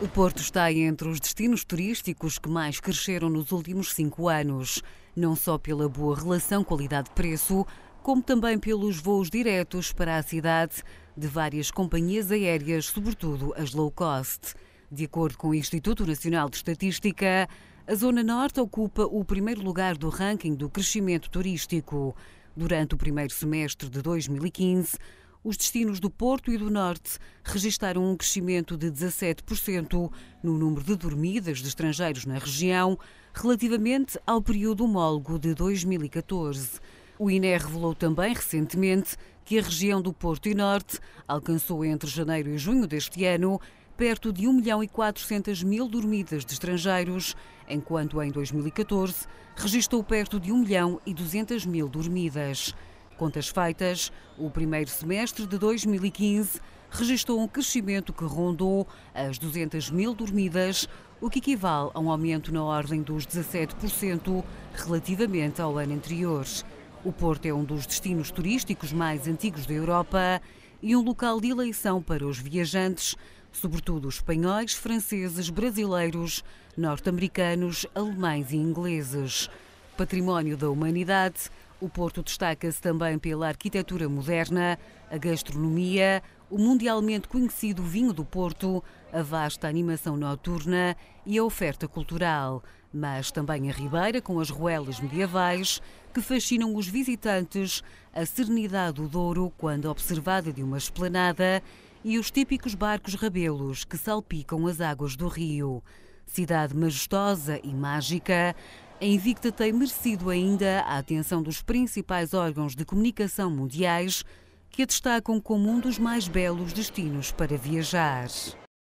O Porto está entre os destinos turísticos que mais cresceram nos últimos cinco anos, não só pela boa relação qualidade-preço, como também pelos voos diretos para a cidade de várias companhias aéreas, sobretudo as low cost. De acordo com o Instituto Nacional de Estatística, a Zona Norte ocupa o primeiro lugar do ranking do crescimento turístico. Durante o primeiro semestre de 2015, os destinos do Porto e do Norte registaram um crescimento de 17% no número de dormidas de estrangeiros na região, relativamente ao período homólogo de 2014. O INE revelou também recentemente que a região do Porto e Norte alcançou entre janeiro e junho deste ano perto de 1 milhão e 400 mil dormidas de estrangeiros, enquanto em 2014 registrou perto de 1 milhão e 200 mil dormidas. Contas feitas, o primeiro semestre de 2015 registrou um crescimento que rondou as 200 mil dormidas, o que equivale a um aumento na ordem dos 17% relativamente ao ano anterior. O Porto é um dos destinos turísticos mais antigos da Europa e um local de eleição para os viajantes, sobretudo espanhóis, franceses, brasileiros, norte-americanos, alemães e ingleses. Património da Humanidade, o Porto destaca-se também pela arquitetura moderna, a gastronomia, o mundialmente conhecido vinho do Porto, a vasta animação noturna e a oferta cultural, mas também a Ribeira com as ruelas medievais que fascinam os visitantes, a serenidade do Douro quando observada de uma esplanada e os típicos barcos rabelos que salpicam as águas do rio. Cidade majestosa e mágica, a Invicta tem merecido ainda a atenção dos principais órgãos de comunicação mundiais, que a destacam como um dos mais belos destinos para viajar.